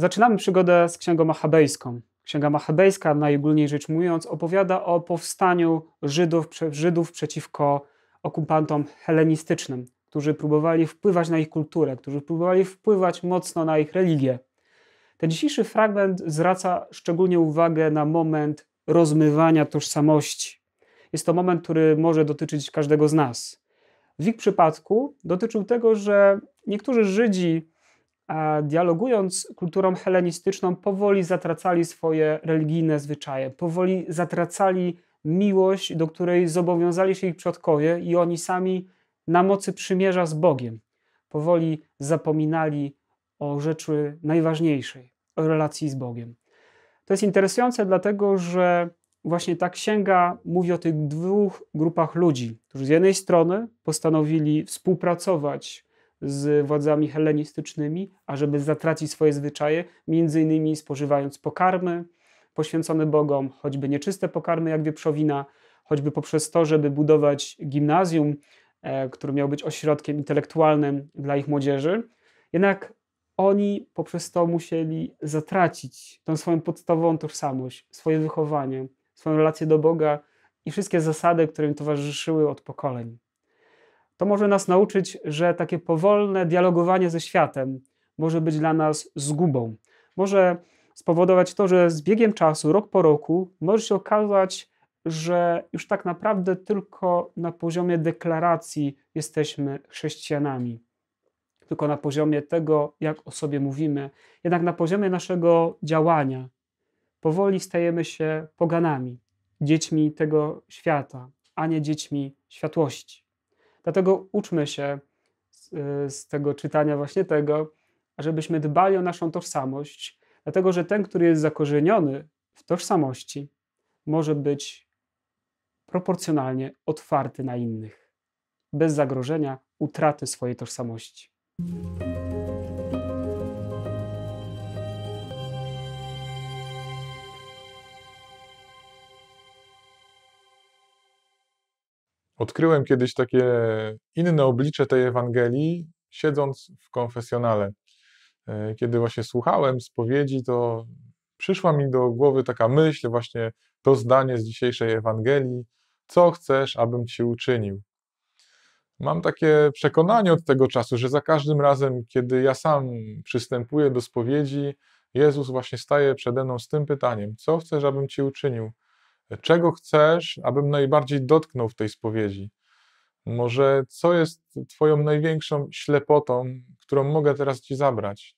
Zaczynamy przygodę z Księgą Machabejską. Księga Machabejska, najogólniej rzecz mówiąc, opowiada o powstaniu Żydów, Żydów przeciwko okupantom helenistycznym, którzy próbowali wpływać na ich kulturę, którzy próbowali wpływać mocno na ich religię. Ten dzisiejszy fragment zwraca szczególnie uwagę na moment rozmywania tożsamości. Jest to moment, który może dotyczyć każdego z nas. W ich przypadku dotyczył tego, że niektórzy Żydzi dialogując kulturą helenistyczną, powoli zatracali swoje religijne zwyczaje, powoli zatracali miłość, do której zobowiązali się ich przodkowie i oni sami na mocy przymierza z Bogiem powoli zapominali o rzeczy najważniejszej, o relacji z Bogiem. To jest interesujące, dlatego że właśnie ta księga mówi o tych dwóch grupach ludzi, którzy z jednej strony postanowili współpracować z władzami helenistycznymi, ażeby zatracić swoje zwyczaje, między innymi spożywając pokarmy poświęcone bogom, choćby nieczyste pokarmy jak wieprzowina, choćby poprzez to, żeby budować gimnazjum, e, który miał być ośrodkiem intelektualnym dla ich młodzieży. Jednak oni poprzez to musieli zatracić tą swoją podstawową tożsamość, swoje wychowanie, swoją relację do Boga i wszystkie zasady, które im towarzyszyły od pokoleń to może nas nauczyć, że takie powolne dialogowanie ze światem może być dla nas zgubą. Może spowodować to, że z biegiem czasu, rok po roku, może się okazać, że już tak naprawdę tylko na poziomie deklaracji jesteśmy chrześcijanami, tylko na poziomie tego, jak o sobie mówimy, jednak na poziomie naszego działania. Powoli stajemy się poganami, dziećmi tego świata, a nie dziećmi światłości. Dlatego uczmy się z, y, z tego czytania właśnie tego, żebyśmy dbali o naszą tożsamość, dlatego że ten, który jest zakorzeniony w tożsamości, może być proporcjonalnie otwarty na innych, bez zagrożenia utraty swojej tożsamości. Odkryłem kiedyś takie inne oblicze tej Ewangelii, siedząc w konfesjonale. E, kiedy właśnie słuchałem spowiedzi, to przyszła mi do głowy taka myśl, właśnie to zdanie z dzisiejszej Ewangelii: Co chcesz, abym ci uczynił? Mam takie przekonanie od tego czasu, że za każdym razem, kiedy ja sam przystępuję do spowiedzi, Jezus właśnie staje przede mną z tym pytaniem: Co chcesz, abym ci uczynił? Czego chcesz, abym najbardziej dotknął w tej spowiedzi? Może co jest Twoją największą ślepotą, którą mogę teraz Ci zabrać?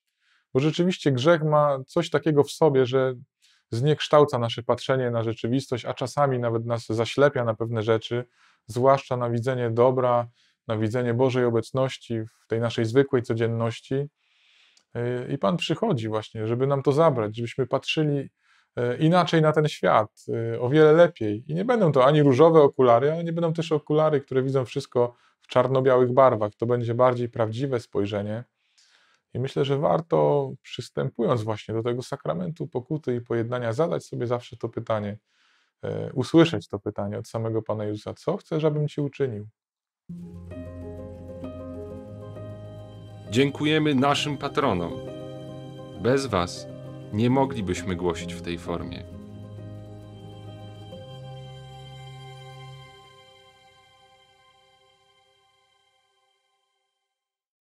Bo rzeczywiście grzech ma coś takiego w sobie, że zniekształca nasze patrzenie na rzeczywistość, a czasami nawet nas zaślepia na pewne rzeczy, zwłaszcza na widzenie dobra, na widzenie Bożej obecności w tej naszej zwykłej codzienności. I Pan przychodzi właśnie, żeby nam to zabrać, żebyśmy patrzyli E, inaczej na ten świat, e, o wiele lepiej. I nie będą to ani różowe okulary, ale nie będą też okulary, które widzą wszystko w czarno-białych barwach. To będzie bardziej prawdziwe spojrzenie. I myślę, że warto, przystępując właśnie do tego sakramentu pokuty i pojednania, zadać sobie zawsze to pytanie, e, usłyszeć to pytanie od samego Pana Jezusa: Co chcesz, abym ci uczynił? Dziękujemy naszym patronom. Bez Was nie moglibyśmy głosić w tej formie.